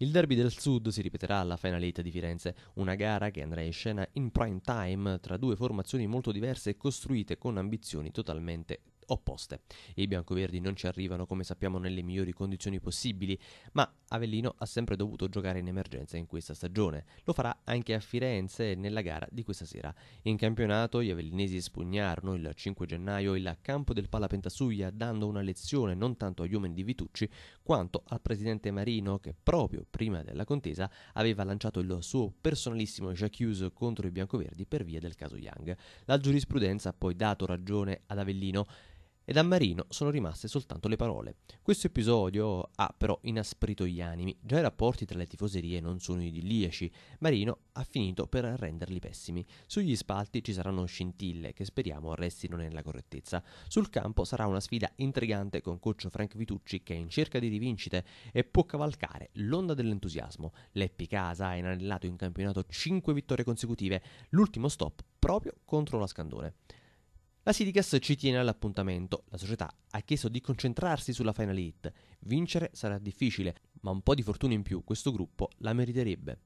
Il derby del Sud si ripeterà alla Final 8 di Firenze, una gara che andrà in scena in prime time tra due formazioni molto diverse e costruite con ambizioni totalmente opposte. I biancoverdi non ci arrivano come sappiamo nelle migliori condizioni possibili, ma Avellino ha sempre dovuto giocare in emergenza in questa stagione. Lo farà anche a Firenze nella gara di questa sera. In campionato gli avellinesi spugnarono il 5 gennaio il campo del Palapentasuglia dando una lezione non tanto agli uomini di Vitucci quanto al presidente Marino che proprio prima della contesa aveva lanciato il suo personalissimo Jacques contro i biancoverdi per via del caso Young. La giurisprudenza ha poi dato ragione ad Avellino e da Marino sono rimaste soltanto le parole. Questo episodio ha però inasprito gli animi, già i rapporti tra le tifoserie non sono idilliaci, Marino ha finito per renderli pessimi. Sugli spalti ci saranno scintille che speriamo restino nella correttezza. Sul campo sarà una sfida intrigante con Coccio Frank Vitucci che è in cerca di rivincite e può cavalcare l'onda dell'entusiasmo. Leppi Casa ha inanellato in campionato 5 vittorie consecutive, l'ultimo stop proprio contro la Scandone. La Sidicas ci tiene all'appuntamento. La società ha chiesto di concentrarsi sulla Final Eight. Vincere sarà difficile, ma un po' di fortuna in più questo gruppo la meriterebbe.